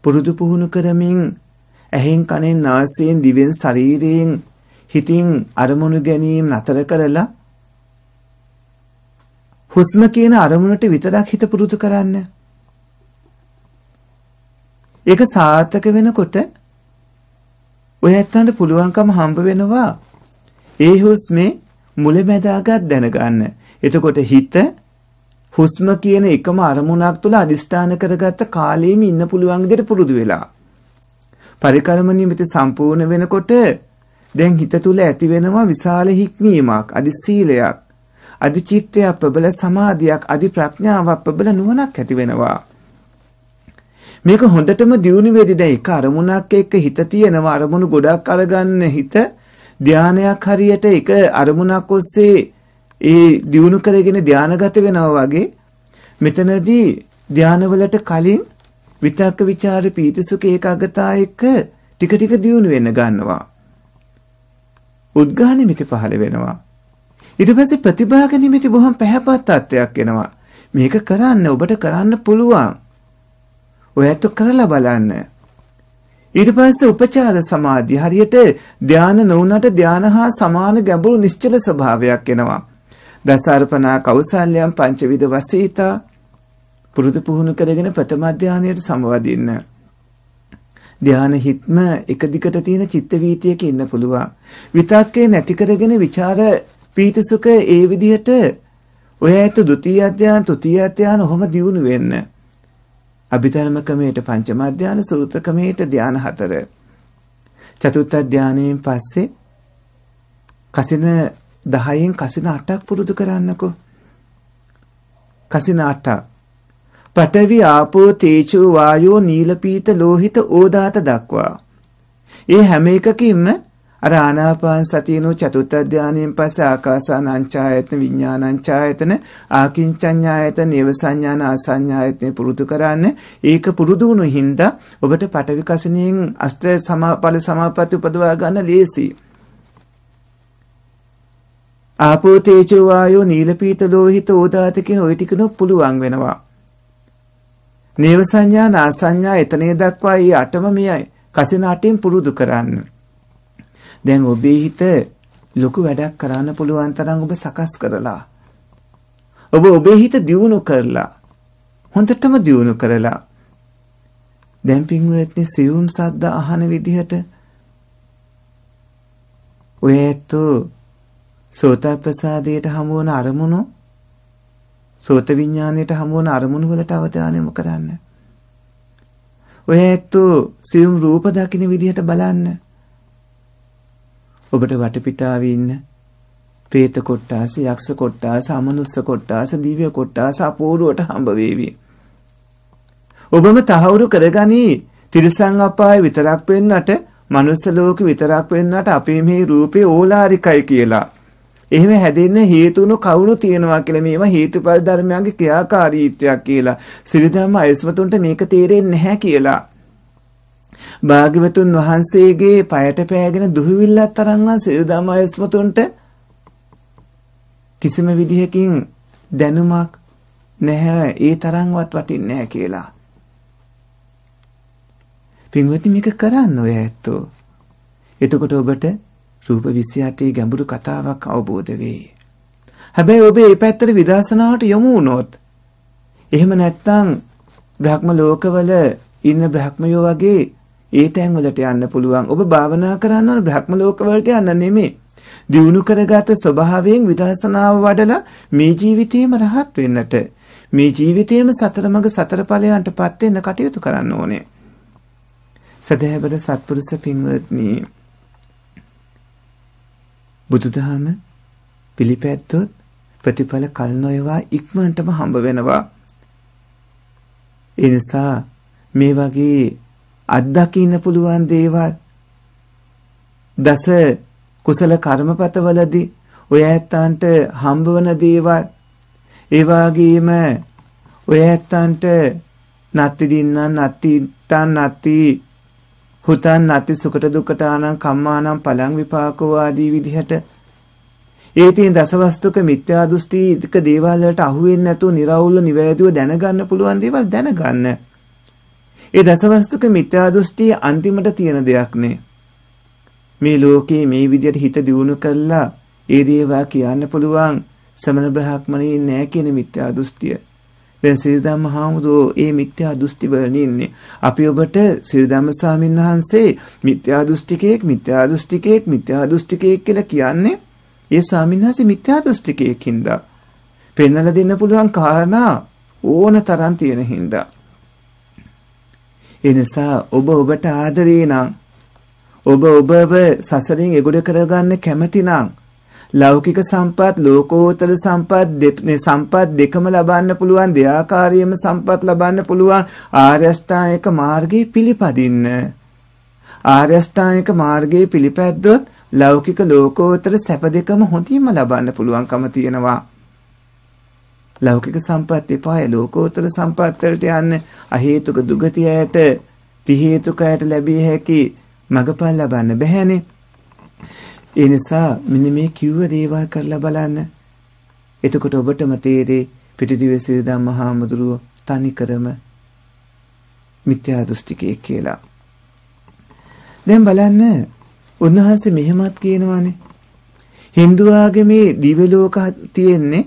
පුරුදු පුහුණු කරමින් ඇහෙන් කනෙන් නාසයෙන් දිවෙන් ශරීරයෙන් හිතින් අරමුණු ගැනීම නතර කරලා හුස්ම කියන අරමුණට විතරක් හිත පුරුදු කරන්නේ ඒක සාර්ථක වෙනකොට ඔය ඇත්තන්ට පුළුවන්කම හම්බ වෙනවා ඒ හුස්මේ මුලැමැදාගත් දැනගන්න. එතකොට හිත හුස්ම කියන එකම අරමුණක් තුල අදිස්ථාන කරගත්ත කාලෙම ඉන්න පුළුවන් විදිහට පුරුදු වෙලා. පරිකරම නිමිති සම්පූර්ණ වෙනකොට දැන් හිත තුල ඇති වෙනවා විශාල හික්මීමක්, අදි සීලයක්, අදි චිත්තයක් ප්‍රබල සමාධියක්, අදි ප්‍රඥාවක් ප්‍රබල නුවණක් ඇති වෙනවා. මේක හොඳටම දියුණු වෙදි දැන් එක අරමුණක් එක්ක හිත තියෙනව අරමුණු ගොඩක් අරගන්න හිත ධානයක් හරියට එක අරමුණක් ඔස්සේ ඒ දියුණු කරගෙන ධානගත වෙනවා වගේ මෙතනදී ධානවලට කලින් විතක්ක ਵਿਚාර පීතිසුඛ ඒකාගතා එක්ක ටික ටික දියුණු වෙන්න ගන්නවා උද්ඝාන නිමිති පහළ වෙනවා ඊට පස්සේ ප්‍රතිභාග නිමිති බොහොම පැහැපත් තත්ත්වයක් එනවා මේක කරන්න ඔබට කරන්න පුළුවන් ඔයත් කරලා බලන්න. ඊට පස්සේ උපචාර සමාධිය හරියට ධාන නොවුනට ධාන හා සමාන ගැඹුරු නිශ්චල ස්වභාවයක් එනවා. දසාරපනා කෞසල්‍යම් පංචවිධ වසීතා පුරුදු පුහුණු කරගෙන ප්‍රථම ධානයට සමවදින්න. ධාන හිත්ම එක දිගට තියෙන චිත්ත වීතියක ඉන්න පුළුවන්. විතක්කේ නැති කරගෙන ਵਿਚාර පීතිසුඛ ඒ විදිහට ඔය ඇත ဒုတိ ය ධාන, තෘතිය ධාන ඔහොම දියුණු වෙන්න. අභිධර්ම ක්‍රමයට පංචම ධානය සූත්‍ර ක්‍රමයට ධාන හතර චතුත්ථ ධානයෙන් පස්සේ කසින 10න් කසින 8ක් පුරුදු කරන්නකෝ කසින 8ක් පඨවි ආපෝ තේජෝ වායෝ නීලපීත ලෝහිත ඕදාත දක්වා ඒ හැම එකකින්ම අර ආනාපාන සතියනෝ චතුත්ථ ධානයෙන් පස්සේ ආකාසානංචායතන විඥානංචායතන ආකින්චඤ්ඤායතන නේවසඤ්ඤාන ආසඤ්ඤායතන පුරුදු කරන්න ඒක පුරුදු වුණු හින්දා ඔබට පට විකසණයෙන් අෂ්ට සමාපල සමාපatti උපදවා ගන්න ලේසි ආපෝ තේජෝ වායෝ නීලපීත ලෝහිත ඕදාත කියන ওই ටිකනොත් පුළුවන් වෙනවා නේවසඤ්ඤාන ආසඤ්ඤා එතනේ දක්වා ඊ අටම මෙයයි කසිනාටෙන් පුරුදු කරන්නේ දැන් ඔබේ හිත ලොකු වැඩක් කරන්න පුළුවන් තරම් ඔබ සකස් කරලා ඔබ ඔබේ හිත දියුණු කරලා හොඳටම දියුණු කරලා දැන් පින්වත්නි සියුම් සද්ද අහන විදිහට ඔය ඇත්තෝ සෝතප්‍රසාදයට හමු වන අරමුණු සෝත විඥාණයට හමු වන අරමුණු වලට අවධානය යොමු කරන්න. ඔය ඇත්තෝ සියුම් රූප දකින්න විදිහට බලන්න. ඔබට වටපිටාවේ ඉන්න പ്രേත කොට්ටාස, යක්ෂ කොට්ටාස, අමනුස්ස කොට්ටාස, දිව්‍ය කොට්ටාස අපූර්වට හම්බ වේවි. ඔබම තහවුරු කරගනී. තිරිසන් අපාය විතරක් වෙන්නට, මනුස්ස ලෝකෙ විතරක් වෙන්නට අපේ මේ රූපේ ඕලාරිකයි කියලා. එහෙම හැදෙන්න හේතුණු කවුණු තියෙනවා කියලා මේවා හේතුඵල ධර්මයන්ගේ ක්‍රියාකාරීත්වයක් කියලා. සිරිධම්ම අයස්මතුන්ට මේක තේරෙන්නේ නැහැ කියලා. භාග්‍යවතුන් වහන්සේගේ পায়ට පෑගෙන දුහිවිල්ලක් තරම්වත් සියලු ධම්මයස්මතුන්ට කිසිම විදිහකින් දැනුමක් නැහැ ඒ තරම්වත් වටින්නේ නැහැ කියලා. පින්වත්නි මේක කරන්න ඔය ඇත්තෝ. එතකොට ඔබට රූප 28 ගැඹුරු කතාවක් අවබෝධ වෙයි. හැබැයි ඔබ මේ පැත්තට විදර්ශනාවට යොමු වුණොත් එහෙම නැත්නම් බ්‍රහ්ම ලෝකවල ඉන්න බ්‍රහ්මයෝ වගේ ඒ තැන් වලට යන්න පුළුවන්. ඔබ භාවනා කරනවා බ්‍රහ්ම ලෝක වලට යන්න නෙමෙයි. දියුණු කරගත ස්වභාවයෙන් විදර්ශනාව වඩලා මේ ජීවිතේම රහත් වෙන්නට මේ ජීවිතේම සතරමඟ සතර ඵලයන්ටපත් වෙන්න කටයුතු කරන්න ඕනේ. සදහැබද සත්පුරුෂ පින්වත්නි බුදුදහම පිළිපැද්දොත් ප්‍රතිඵල කල් නොයවා ඉක්මනටම හම්බ වෙනවා. ඒ නිසා මේ වගේ අත්දකින්න පුළුවන් දේවල් දස කුසල කර්මපතවලදී ඔය ඇත්තන්ට හම්බවන දේවල් ඒ වගේම ඔය ඇත්තන්ට නත්ති දින්නම් නත්ති ඉත්තන් නත්ති හුතන් නත්ති සුකට දුකට ආනම් කම්මානම් පලං විපාකෝ ආදී විදිහට ඒ තියෙන දසවස්තුක මිත්‍යා දෘෂ්ටි එක දේවල් වලට අහු වෙන්නේ නැතුව निराවුල්ව නිවැරදිව දැනගන්න පුළුවන් දේවල් දැනගන්න. ඒ දසවස්තුක මිත්‍යා දෘෂ්ටිය අන්තිමට තියෙන දෙයක් නේ. මේ ලෝකේ මේ විදියට හිත දියුණු කළා ඒ දේවා කියන්න පුළුවන් සමන බ්‍රහ්මණේ නෑ කියන මිත්‍යා දෘෂ්ටිය. දැන් සිරිදම්ම හාමුදුරුවෝ ඒ මිත්‍යා දෘෂ්ටි වලින් ඉන්නේ. අපි ඔබට සිරිදම්ම ස්වාමීන් වහන්සේ මිත්‍යා දෘෂ්ටිකයෙක් මිත්‍යා දෘෂ්ටිකයෙක් මිත්‍යා දෘෂ්ටිකයෙක් කියලා කියන්නේ ඒ ස්වාමීන් වහන්සේ මිත්‍යා දෘෂ්ටිකයෙක් හින්දා. පෙන්වලා දෙන්න පුළුවන් කාරණා ඕන තරම් තියෙන හින්දා. එනිසා ඔබ ඔබට ආදරේ නම් ඔබ ඔබව සසරින් එගොඩ කරගන්න කැමති නම් ලෞකික සම්පත් ලෝකෝත්තර සම්පත් දෙපනේ සම්පත් දෙකම ලබන්න පුළුවන් දෙආකාරයෙන්ම සම්පත් ලබන්න පුළුවන් ආර්යෂ්ටායක මාර්ගයේ පිළිපදින්න ආර්යෂ්ටායක මාර්ගයේ පිළිපැද්දොත් ලෞකික ලෝකෝත්තර සැප දෙකම හොඳින්ම ලබන්න පුළුවන්කම තියෙනවා ලෞකික සම්පත් එපාය ලෝකෝත්තර සම්පත් වලට යන්න අහේතුක දුගතිය ඇත ති හේතුකයට ලැබිය හැකි මගපල් ලබන්න බැහැනේ ඒ නිසා මෙන්න මේ කිව්ව දේවල් කරලා බලන්න එතකොට ඔබටම තේරේ පිටිදිවේ සිරිදම් මහා මුදුරුව තනිකරම මිත්‍යා දෘෂ්ටිකයෙක් කියලා දැන් බලන්න උන්වහන්සේ මෙහෙමත් කියනවානේ හින්දු ආගමේ දිව්‍ය ලෝක තියෙන්නේ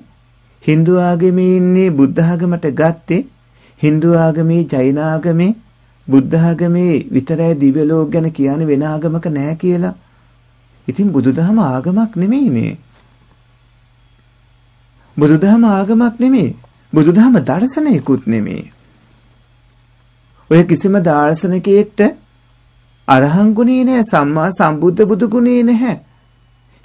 Hindu ආගමේ ඉන්නේ බුද්ධ ආගමට ගත්තේ Hindu ආගමේ ජෛන ආගමේ බුද්ධ ආගමේ විතරයි දිව්‍ය ලෝක ගැන කියන්නේ වෙන ආගමක නෑ කියලා. ඉතින් බුදුදහම ආගමක් නෙමෙයිනේ. බුදුදහම ආගමක් නෙමෙයි. බුදුදහම දර්ශනයකුත් නෙමෙයි. ඔය කිසිම දාර්ශනිකයෙක්ට අරහන් ගුණේ නෑ සම්මා සම්බුද්ධ බුදු ගුණේ නැහැ.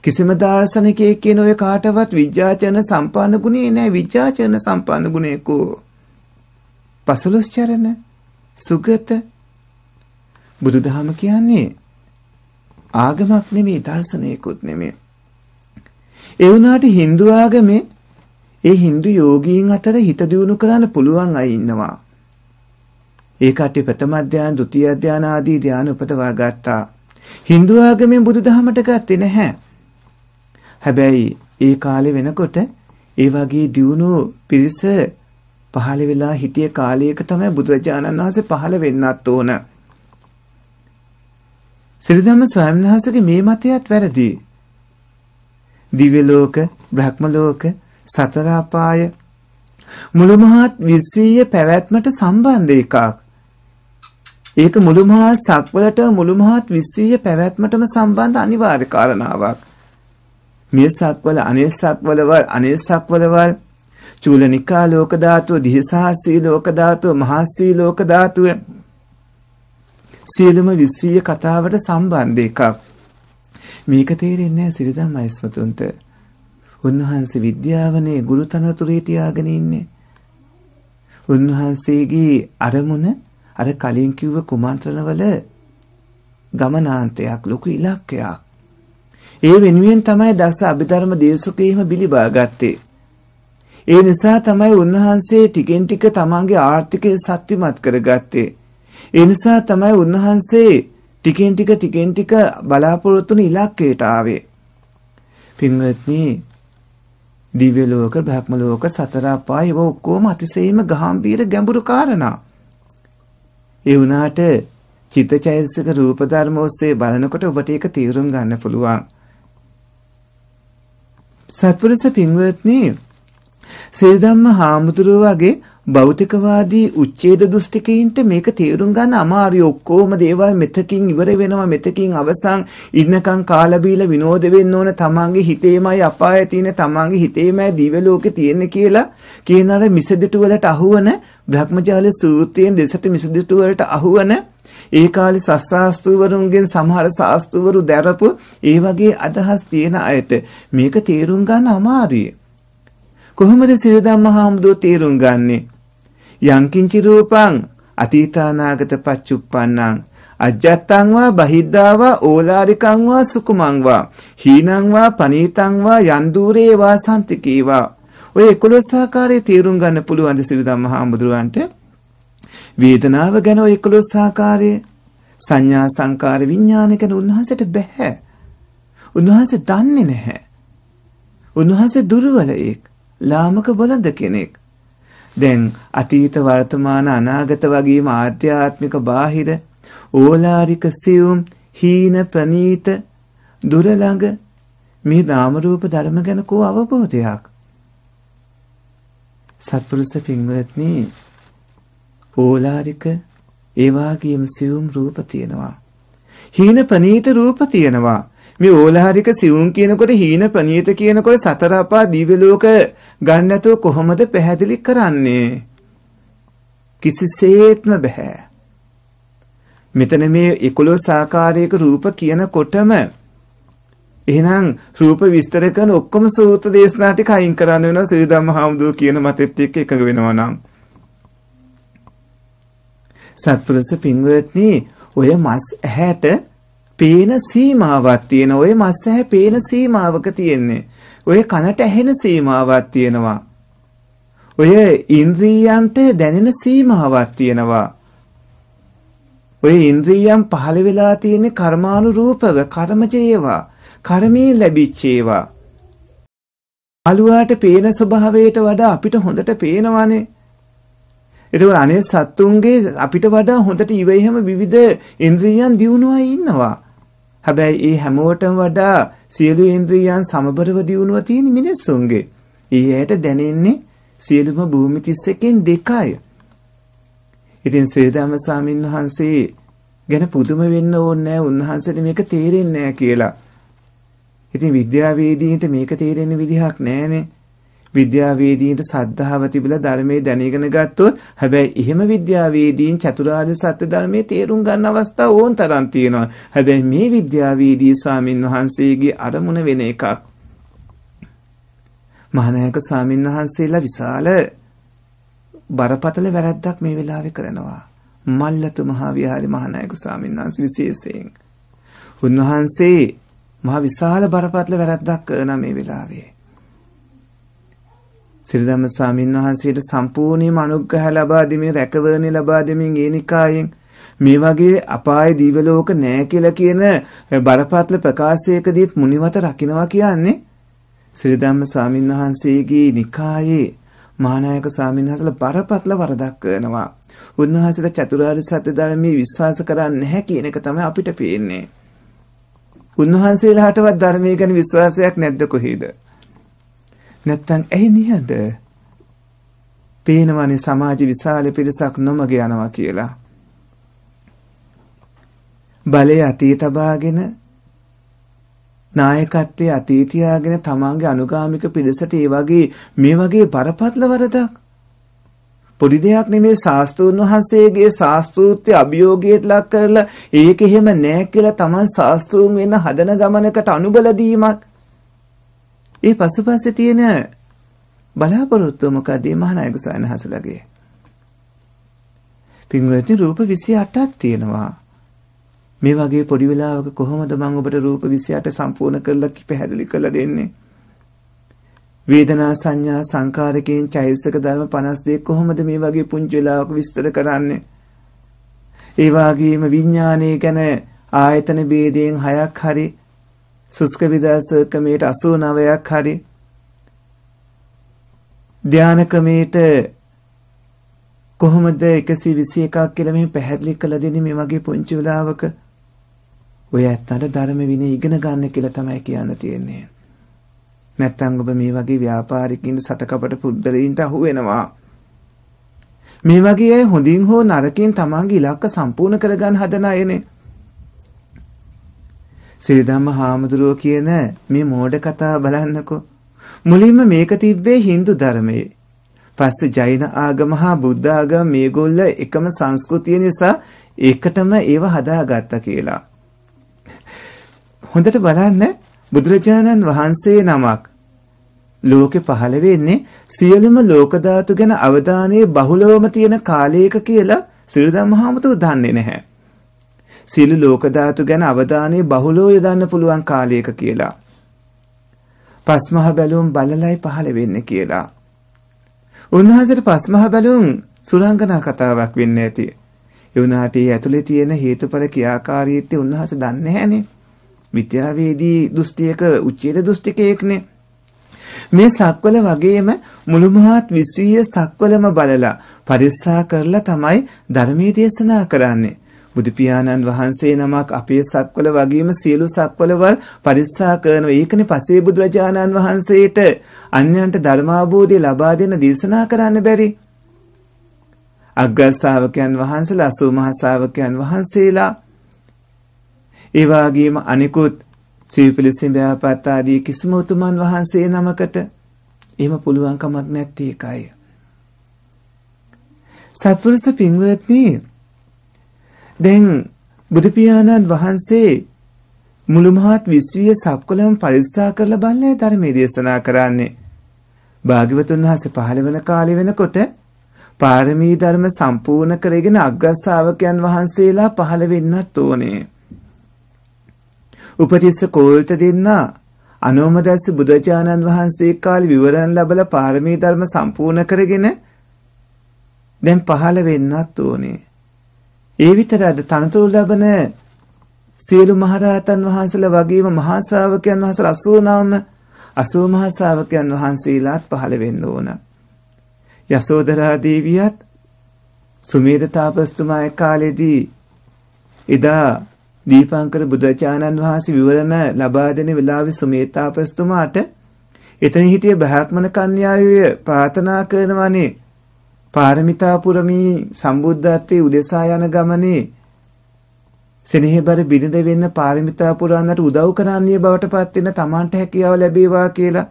කිසිම දාර්ශනිකයෙක් කියන ඔය කාටවත් විජ්ජාචන සම්පන්න ගුණේ නෑ විජ්ජාචන සම්පන්න ගුණේකෝ. පසළොස් චරණ සුගත බුදුදහම කියන්නේ ආගමක් නෙමෙයි දර්ශනයකුත් නෙමෙයි. ඒ වුණාට Hindu ආගමේ ඒ Hindu යෝගීන් අතර හිත දියුණු කරන්න පුළුවන් අය ඉන්නවා. ඒ කට්ටිය ප්‍රථම ධ්‍යාන, ဒုတိ ය ධ්‍යාන ආදී ධ්‍යාන උපදවා ගත්තා. Hindu ආගමෙන් බුදුදහමට ගත්තේ නැහැ. හැබැයි ඒ කාලේ වෙනකොට ඒ වගේ දියුණු පිරිස පහළ වෙලා හිටිය කාලයක තමයි බුදුරජාණන් වහන්සේ පහළ වෙන්නත් ඕන. සිරිධම්ම ස්වාමීන් වහන්සේගේ මේ මතයත් වැරදි. දිව්‍ය ලෝක, බ්‍රහ්ම ලෝක, සතර අපාය මුළු මහත් විශ්වීය පැවැත්මට සම්බන්ධ එකක්. ඒක මුළු මහත් සක්වලට මුළු මහත් විශ්වීය පැවැත්මටම සම්බන්ධ අනිවාර්ය කාරණාවක්. මියසක්වල අනේසක්වලවල් අනේසක්වලවල් චූලනිකා ලෝක ධාතුව දිහසහසී ලෝක ධාතුව මහසී ලෝක ධාතුව සියලුම විශ්වීය කතාවට සම්බන්ධ එකක් මේක තේරෙන්නේ නැහැ සිරිදම් අයස්මතුන්ට උන්වහන්සේ විද්‍යාවනේ ගුරු තනතුරේ තියාගෙන ඉන්නේ උන්වහන්සේගේ අරමුණ අර කලින් කිව්ව කුමන්ත්‍රණවල ගමනාන්තයක් ලොකු ඉලක්කයක් ඒ වෙනුවෙන් තමයි දස අභිධර්ම දේශකයෙහිම බිලිබාගත්තේ. ඒ නිසා තමයි උන්වහන්සේ ටිකෙන් ටික තමන්ගේ ආර්ථිකය සත්‍යමත් කරගත්තේ. ඒ නිසා තමයි උන්වහන්සේ ටිකෙන් ටික ටිකෙන් ටික බලාපොරොත්තු වුණු ඉලක්කයට ආවේ. පින්වත්නි, දිව්‍ය ලෝක, බ්‍රහ්ම ලෝක, සතර අපාය ඒවා ඔක්කොම අතිශයින්ම ගැඹීර ගැඹුරු කාරණා. ඒ වුණාට චිත්තචෛතසික රූප ධර්ම ඔස්සේ බලනකොට ඔබට ඒක තීරුම් ගන්න පුළුවන්. සත්පුරුෂ පින්වත්නි සිරිධම්ම හාමුදුරුව වගේ භෞතිකවාදී උච්ඡේද දෘෂ්ටිකයින්ට මේක තේරුම් ගන්න අමාරුයි ඔක්කොම දේවල් මෙතකින් ඉවර වෙනවා මෙතකින් අවසන් ඉන්නකම් කාලා බීලා විනෝද වෙන්න ඕන තමන්ගේ හිතේමයි අපාය තියෙන තමන්ගේ හිතේමයි දිව්‍ය ලෝකේ තියෙන කියලා කියන අර මිසදිටු වලට අහුවන භ්‍රමජාල සූත්‍රයෙන් දෙසට මිසදිටු වලට අහුවන ඒ කාලේ සස්සාස්තුවරුන්ගෙන් සමහර සාස්තුවරු දැරපු ඒ වගේ අදහස් තියෙන අයට මේක තේරුම් ගන්න අමාරුයි. කොහොමද සිරිදම්ම හාමුදුරුවෝ තේරුම් ගන්නේ? යංකින්චි රූපං අතීතානාගත පච්චුප්පන්නං අජත්තං වා බහිද්ධා වා ඕලාරිකං වා සුකුමං වා හීනං වා පනීතං වා යන්දුරේ වා සම්තිකී වා ඔය 11 ආකාරයේ තේරුම් ගන්න පුළුවන් ද සිරිදම්ම හාමුදුරුවන්ට වේදනාව ගැන ඔය 11 ආකාරයේ සංඥා සංකාර විඥාන ගැන උන්වහන්සේට බෑ. උන්වහන්සේ දන්නේ නැහැ. උන්වහන්සේ දුර්වලයෙක්, ලාමක බොළඳ කෙනෙක්. දැන් අතීත වර්තමාන අනාගත වගේම ආධ්‍යාත්මික බාහිර ඕලාරික සියුම් හීන ප්‍රනීත දුර ළඟ මේ නාම රූප ධර්ම ගැන කෝ අවබෝධයක් සත්පුරුෂ පින්වත්නි ඕලාරික ඒ වාගේම සියුම් රූප තියෙනවා. හීන ප්‍රනීත රූප තියෙනවා. මේ ඕලාරික සිවුම් කියනකොට හීන ප්‍රනීත කියනකොට සතර අපා දිව්‍ය ලෝක ගන්නැතුව කොහොමද පැහැදිලි කරන්නේ? කිසිසේත්ම බෑ. මෙතන මේ 11 සාකාරයක රූප කියනකොටම එහෙනම් රූප විස්තර කරන ඔක්කොම සූත්‍ර දේශනා ටික අයින් කරන්න වෙනවා ශ්‍රී ධම්ම හාමුදුරුවෝ කියන මතෙත් එක්ක එකඟ වෙනවා නම් සත්පුරුෂ පින්වත්නි ඔය මස් ඇහැට පේන සීමාවක් තියෙන ඔය මස් ඇහැ පේන සීමාවක තියෙන්නේ ඔය කනට ඇහෙන සීමාවක් තියෙනවා ඔය ඉන්ද්‍රියන්ට දැනෙන සීමාවක් තියෙනවා ඔය ඉන්ද්‍රියන් පහළ වෙලා තියෙන කර්මානුරූපව කර්මජේවා කර්මී ලැබිච්ච ඒවා අලුවාට පේන ස්වභාවයට වඩා අපිට හොඳට පේනවානේ එතකොට අනේ සත්තුන්ගේ අපිට වඩා හොඳට ඉවෙහෙම විවිධ ඉන්ද්‍රියයන් දියුණුවයි ඉන්නවා. හැබැයි ඒ හැමෝටම වඩා සියලු ඉන්ද්‍රියයන් සමබරව දියුණුව තියෙන මිනිස්සුන්ගේ. ඊයට දැනෙන්නේ සියලුම භූමි 31කින් දෙකයි. ඉතින් සේදාම ස්වාමීන් වහන්සේ ගැන පුදුම වෙන්න ඕනේ උන්වහන්සේට මේක තේරෙන්නේ කියලා. ඉතින් විද්‍යාවේදීන්ට මේක තේරෙන්න විදිහක් නැහැනේ. විද්‍යාවේදීන්ට සද්ධාව තිබිලා ධර්මයේ දැනගෙන ගත්තොත් හැබැයි එහෙම විද්‍යාවේදීන් චතුරාර්ය සත්‍ය ධර්මයේ තේරුම් ගන්න අවස්ථා ඕන් තරම් තියෙනවා. හැබැයි මේ විද්‍යාවේදී ස්වාමින් වහන්සේගේ අරමුණ වෙන එකක්. මහානායක ස්වාමින් වහන්සේලා විශාල බරපතල වැරැද්දක් මේ වෙලාවේ කරනවා. මල්ලතු මහා විහාරි මහානායක ස්වාමින් වහන්සේ විශේෂයෙන්. උන්වහන්සේ මහා විශාල බරපතල වැරැද්දක් කරන මේ වෙලාවේ. සිරිදම්ම ස්වාමීන් වහන්සේට සම්පූර්ණයෙන්ම අනුග්‍රහ ලබා දෙමින් රැකවරණය ලබා දෙමින් ඒ නිකායෙන් මේ වගේ අපාය දිවලෝක නෑ කියලා කියන බරපතල ප්‍රකාශයකදීත් මුනිවත රකින්නවා කියන්නේ සිරිදම්ම ස්වාමීන් වහන්සේගේ නිකායේ මහානායක ස්වාමීන් වහන්සේලා බරපතල වරදක් කරනවා. උන්වහන්සේලා චතුරාර්ය සත්‍ය ධර්මයේ විශ්වාස කරන්නේ නැහැ කියන එක තමයි අපිට පේන්නේ. උන්වහන්සේලාටවත් ධර්මයේ ගැන විශ්වාසයක් නැද්ද කොහේද? නැත්තම් ඇහි නිහඬ පේනවනේ සමාජ විශාල පිරිසක් නොමග යනවා කියලා. බලය අතේ තබාගෙන නායකත්වයේ අතේ තියාගෙන තමන්ගේ අනුගාමික පිරිසට ඒ වගේ මේ වගේ බරපතල වරදක් පොඩි දෙයක් නෙමේ ශාස්ත්‍රූන් වහන්සේගේ ශාස්ත්‍රූත්‍ය අභියෝගයට ලක් කරලා ඒක එහෙම නෑ කියලා තමන් ශාස්ත්‍රූන් වෙන හදන ගමනකට අනුබල දීමක් ඒ පසුපස්සේ තියෙන බලාපොරොත්තුව මොකක්ද මේ මහානායක සයන්හසලගේ? පින්වත්නි රූප 28ක් තියෙනවා. මේ වගේ පොඩි වෙලාවක කොහොමද මම ඔබට රූප 28 සම්පූර්ණ කරලා පැහැදිලි කරලා දෙන්නේ? වේදනා සංඥා සංකාරකයෙන් චෛතසික ධර්ම 52 කොහොමද මේ වගේ පුංචි වෙලාවක විස්තර කරන්නේ? ඒ වගේම විඥානයේ ගැන ආයතන ભેදයෙන් හයක් හරි සුස්ක විදර්ශ ක්‍රමයට 89ක් හරි ධාන ක්‍රමයට කොහොමද 121ක් කියලා මේ පැහැදිලි කළ දෙන්නේ මේ වගේ පුංචි වෙලාවක ඔය ඇත්තට ධර්ම විනය ඉගෙන ගන්න කියලා තමයි කියන්න තියෙන්නේ. නැත්තම් ඔබ මේ වගේ ව්‍යාපාරිකින් සටකපට පුද්ගලයින්ට අහු වෙනවා. මේ වගේ අය හොඳින් හෝ නරකින් තමන්ගේ ඉලක්ක සම්පූර්ණ කරගන්න හදන අයනේ. සිරිධම්ම හාමුදුරුව කියන මේ මෝඩ කතාව බලන්නකෝ. මුලින්ම මේක තිබ්බේ Hindu ධර්මයේ. පස්සේ ජෛන ආගම හා බුද්ධ ආගම මේගොල්ල එකම සංස්කෘතිය නිසා ඒකටම ඒව හදාගත්තා කියලා. හොඳට බලන්න බුදුරජාණන් වහන්සේ නමක් ලෝකෙ පහළ වෙන්නේ සියලුම ලෝක ධාතු ගැන අවධානයේ බහුලවම තියෙන කාලයක කියලා සිරිදම්මහාමතු දන්නේ නැහැ. සියලු ලෝක ධාතු ගැන අවධානය බහුලව යොදන්න පුළුවන් කාලයක කියලා. පස්මහ බැලුම් බලලයි පහළ වෙන්නේ කියලා. උන්වහන්සේට පස්මහ බැලුම් සුරංගනා කතාවක් වෙන්න ඇති. ඒ වුණාට ඒ ඇතුලේ තියෙන හේතුඵල ක්‍රියාකාරීත්වය උන්වහන්සේ දන්නේ නැහනේ. විද්‍යාවේදී දෘෂ්ටියක උච්ඡේද දෘෂ්ටිකයක්නේ. මේ සක්වල වගේම මුළුමහත් විශ්වීය සක්වලම බලලා පරිස්සා කරලා තමයි ධර්මයේ දේශනා කරන්නේ. බුදු පියාණන් වහන්සේ නමක් අපේ සක්වල වගේම සියලු සක්වලවල් පරිස්සා කරනවා. ඒකනේ පසේ බුදුරජාණන් වහන්සේට අන්‍යයන්ට ධර්මාභෝධය ලබා දෙන දේශනා කරන්න බැරි. අග්‍රශ්‍රාවකයන් වහන්සේලා අසූ මහසාවකයන් වහන්සේලා ඒ වගේම අනිකුත් සිවිපිලිසින් ව්‍යාපත් ආදී කිසිම උතුමන් වහන්සේ නමකට එහෙම පුළුවන් කමක් නැති එකයි. සත්පුරුෂ පින්වත්නි දැන් බුදු පියාණන් වහන්සේ මුළු මහත් විශ්වීය සප්කොළම පරිස්සා කරලා බලලා ධර්මයේ දේශනා කරන්නේ. භාග්‍යවතුන් වහන්සේ පහළ වෙන කාලේ වෙනකොට පාරමී ධර්ම සම්පූර්ණ කරගෙන අග්‍රශ්‍රාවකයන් වහන්සේලා පහළ වෙන්නත් ඕනේ. උපතිස්ස කෝල්ත දෙන්නා අනෝමදස්ස බුදුරජාණන් වහන්සේ කාලේ විවරණ ලැබලා පාරමී ධර්ම සම්පූර්ණ කරගෙන දැන් පහළ වෙන්නත් ඕනේ. ඒ විතරද තනතුරු ලබන සියලු මහරහතන් වහන්සේලා වගේම මහා ශ්‍රාවකයන් වහන්සේලා 89ම 80 මහා ශ්‍රාවකයන් වහන්සේලාත් පහළ වෙන්න ඕන. යසෝදරා දේවියත් සුමේද තාපස්තුමා ඒ කාලෙදී එදා දීපංකර බුදුචානන් වහන්සේ විවරණ ලබා දෙන වෙලාවේ සුමේද තාපස්තුමාට එතන හිටිය බ්‍රහ්මණ කන්‍යාවිය ප්‍රාර්ථනා කරනවානේ පාරමිතා පුරමී සම්බුද්ධත්වයේ උදෙසා යන ගමනේ සෙනෙහබර බිනද වෙන්න පාරමිතා පුරන්නට උදව් කරන්නේ බවට පත් වෙන තමන්ට හැකියාව ලැබේවා කියලා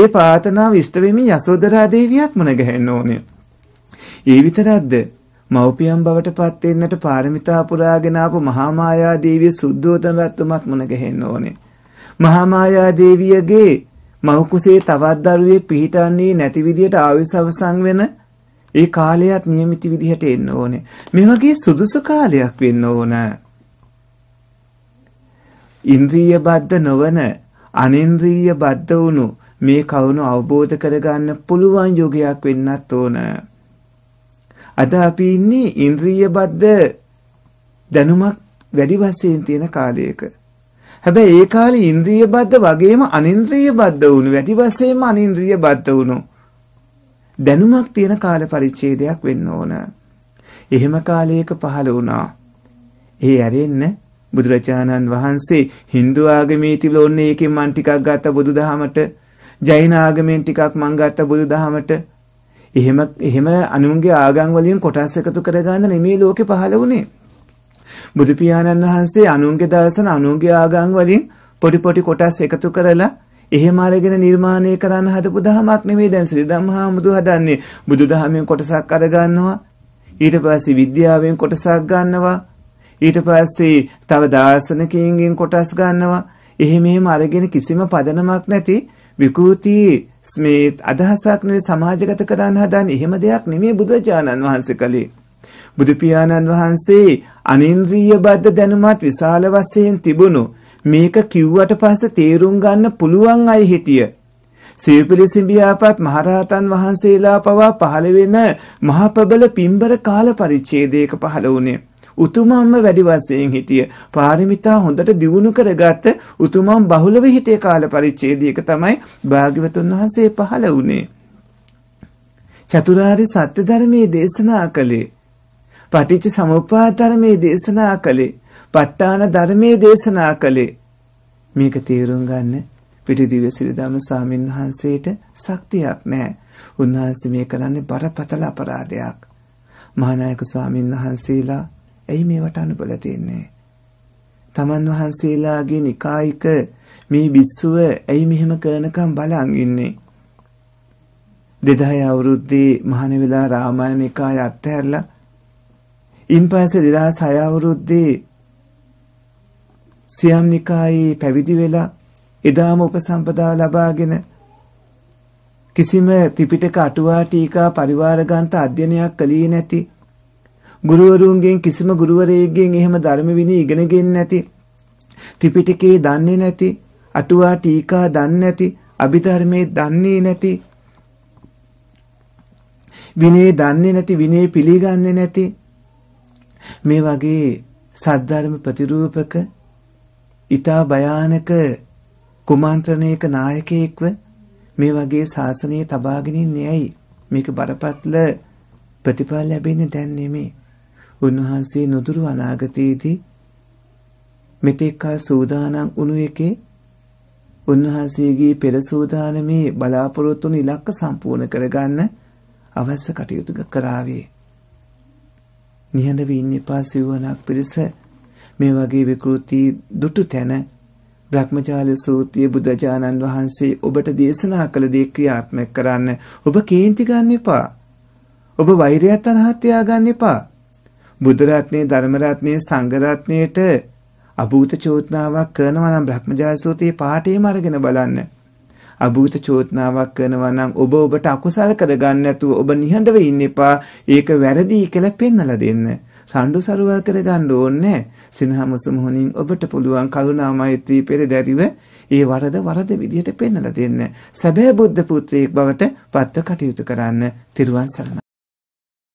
ඒ ප්‍රාර්ථනාව ඉෂ්ට වෙමින් යසෝදරා දේවියත් මුණ ගැහෙන්න ඕනේ. ඒ විතරක්ද මව්පියන් බවට පත් වෙන්නට පාරමිතා පුරාගෙන ආපු මහා මායා දේවිය සුද්ධෝදන රත්නමත් මුණ ගැහෙන්න ඕනේ. මහා මායා දේවියගේ මව කුසේ තවත් දරුවෙක් පිහිටන්නේ නැති විදියට ආයුෂ අවසන් වෙන ඒ කාලයත් નિયમિત විදිහට එන්න ඕනේ. මේ වගේ සුදුසු කාලයක් වෙන්න ඕන. ඉන්ද්‍රිය බද්ධ නොවන අනින්ද්‍රිය බද්ධ වුණු මේ කවුණු අවබෝධ කරගන්න පුළුවන් යෝගයක් වෙන්නත් ඕන. අද අපි ඉන්නේ ඉන්ද්‍රිය බද්ධ දැනුමක් වැඩි වශයෙන් තියෙන කාලයක. හැබැයි ඒ කාලේ ඉන්ද්‍රිය බද්ධ වගේම අනින්ද්‍රිය බද්ධ වුණු වැඩි වශයෙන්ම අනින්ද්‍රිය බද්ධ වුණු. දැනුමක් තියෙන කාල පරිච්ඡේදයක් වෙන්න ඕන. එහෙම කාලයක පහළ වුණා. ඒ ඇරෙන්න බුදුරජාණන් වහන්සේ Hindu ආගමේ තිබුණ ඕනේ එකෙන් මං ටිකක් ගත්ත බුදුදහමට ජෛන ආගමෙන් ටිකක් මං ගත්ත බුදුදහමට එහෙම එහෙම අනුන්ගේ ආගම් වලින් කොටස් එකතු කරගන්න නෙමේ ලෝකේ පහළ වුණේ බුදු පියාණන් වහන්සේ අනුන්ගේ දර්ශන අනුන්ගේ ආගම් වලින් පොඩි පොඩි කොටස් එකතු කරලා එහෙම අරගෙන නිර්මාණය කරන්න හදපු දහමක් නෙවෙයි දැන් ශ්‍රී ධම්හාමුදු හදන්නේ බුදුදහමෙන් කොටසක් අරගන්නවා ඊට පස්සේ විද්‍යාවෙන් කොටසක් ගන්නවා ඊට පස්සේ තව දාර්ශනිකයන්ගෙන් කොටස් ගන්නවා එහෙම එහෙම අරගෙන කිසිම පදනමක් නැති විකෘති මේ අදහසක් නෙවෙයි සමාජගත කරන්න හදන එහෙම දෙයක් නෙමෙයි බුදුරජාණන් වහන්සේ කළේ. බුදු පියාණන් වහන්සේ අනින්ද්‍රිය බද්ධ දැනුමත් විශාල වශයෙන් තිබුණු මේක කිව්වට පස්සේ තේරුම් ගන්න පුළුවන් අය හිටිය. සිව්පිලිසිඹියාපත් මහරහතන් වහන්සේලා පවා පහළ වෙන මහපබල පින්බර කාල පරිච්ඡේදයක පහළ වුණේ. උතුමම්ම වැඩි වශයෙන් හිටිය. පාරමිතා හොඳට දියුණු කරගත්ත උතුමම් බහුලව හිටිය කාල පරිච්ඡේදයක තමයි භාග්‍යවතුන් වහන්සේ පහළ වුණේ. චතුරාර්ය සත්‍ය ධර්මයේ දේශනා කළේ. පටිච්ච සමුප්පාද ධර්මයේ දේශනා කළේ. ප ဋ ාණ ධර්මයේ දේශනා කළේ. මේක තේරුම් ගන්න පිටිදිව්‍ය සිරිදාන ස්වාමීන් වහන්සේට ශක්තියක් නැහැ. උන්වහන්සේ මේ කරන්නේ බරපතල අපරාධයක්. මහානායක ස්වාමීන් වහන්සේලා ඇයි මේවට අනුබල දෙන්නේ? තමන් වහන්සේලාගේ නිකායික මේ බිස්සුව ඇයි මෙහෙම කරනකම් බලන් ඉන්නේ? 2000 අවුරුද්දේ මහානවිලා රාමායන නිකාය අත්හැරලා ඉන්පස්සේ 2006 අවුරුද්දේ සියම් නිකායේ පැවිදි වෙලා එදාම උපසම්පදා ලබාගෙන කිසිම ත්‍රිපිටක අටුවා ටීකා පරිවාර ග්‍රන්ථ අධ්‍යයනයක් කළේ නැති ගුරුවරුන්ගෙන් කිසිම ගුරුවරයෙක්ගෙන් එහෙම ධර්ම විනය ඉගෙනගෙන නැති ත්‍රිපිටකේ දන්නේ නැති අටුවා ටීකා දන්නේ නැති අභිධර්මයේ දන්නේ නැති විනය දන්නේ නැති විනය පිළිගන්නේ නැති මේ වගේ සද්ධර්ම ප්‍රතිරූපක ඊතා භයානක කුමන්ත්‍රණයක නායකයෙක්ව මේ වගේ ශාසනයේ තබාගෙන ඉන්නේයි මේක බරපතල ප්‍රතිඵල ලැබෙන්නේ දැන් නෙමේ. උන්වහන්සේ නුදුරු අනාගතයේදී මෙතෙක් කල සූදානම් වුණු එකේ උන්වහන්සේගේ පෙර සූදානමේ බලාපොරොත්තු වුණු ඉලක්ක සම්පූර්ණ කරගන්න අවශ්‍ය කටයුතු කරාවේ. නිහඬව ඉන්න එපා සිවණක් පිරිස මේ වගේ විකෘති දුටු තැන බ්‍රහ්මජාල සූත්‍රය බුදුජානන් වහන්සේ ඔබට දේශනා කළ දේ ක්‍රියාත්මක කරන්න ඔබ කේන්ති ගන්න එපා. ඔබ වෛරය තනහා තියාගන්න එපා. බුදු රත්නේ ධර්ම රත්නේ සංඝ රත්නේට අභූත චෝදනාවක් කරනවා නම් බ්‍රහ්මජාල සූත්‍රයේ පාඨයම අරගෙන බලන්න. අභූත චෝදනාවක් කරනවා නම් ඔබ ඔබට අකුසල් කරගන්න නැතුව ඔබ නිහඬව ඉන්න එපා ඒක වැරදි කියලා පෙන්වලා දෙන්න. රණ්ඩු සරුවල් කරගන්න ඕනේ සිනහමසු මොහොනින් ඔබට පුළුවන් කරුණා මෛත්‍රී පෙරදැරිව ඒ වරද වරද විදියට පෙන්වලා දෙන්න. සැබෑ බුද්ධ පුත්‍රයෙක් බවට පත්ව කටයුතු කරන්න තිරුවන් සරණයි.